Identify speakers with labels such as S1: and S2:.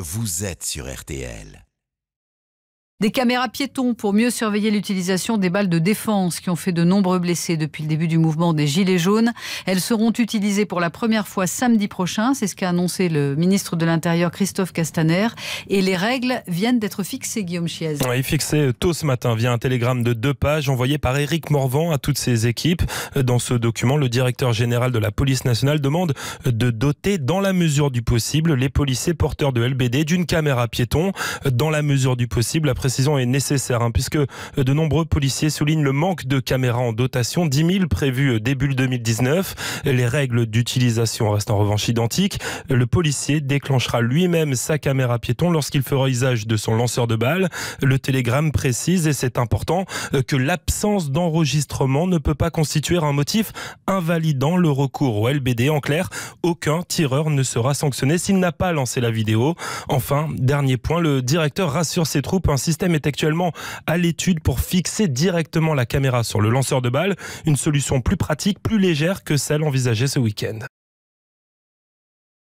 S1: Vous êtes sur RTL.
S2: Des caméras piétons pour mieux surveiller l'utilisation des balles de défense qui ont fait de nombreux blessés depuis le début du mouvement des Gilets jaunes. Elles seront utilisées pour la première fois samedi prochain, c'est ce qu'a annoncé le ministre de l'Intérieur Christophe Castaner. Et les règles viennent d'être fixées, Guillaume Chiez.
S1: Oui, fixées tôt ce matin via un télégramme de deux pages envoyé par Éric Morvan à toutes ses équipes. Dans ce document, le directeur général de la police nationale demande de doter dans la mesure du possible les policiers porteurs de LBD d'une caméra piéton dans la mesure du possible précision est nécessaire, hein, puisque euh, de nombreux policiers soulignent le manque de caméras en dotation, 10 000 prévues euh, début 2019. Les règles d'utilisation restent en revanche identiques. Le policier déclenchera lui-même sa caméra piéton lorsqu'il fera usage de son lanceur de balles. Le télégramme précise, et c'est important, euh, que l'absence d'enregistrement ne peut pas constituer un motif invalidant le recours au LBD. En clair, aucun tireur ne sera sanctionné s'il n'a pas lancé la vidéo. Enfin, dernier point, le directeur rassure ses troupes, insiste système est actuellement à l'étude pour fixer directement la caméra sur le lanceur de balles, une solution plus pratique, plus légère que celle envisagée ce week-end.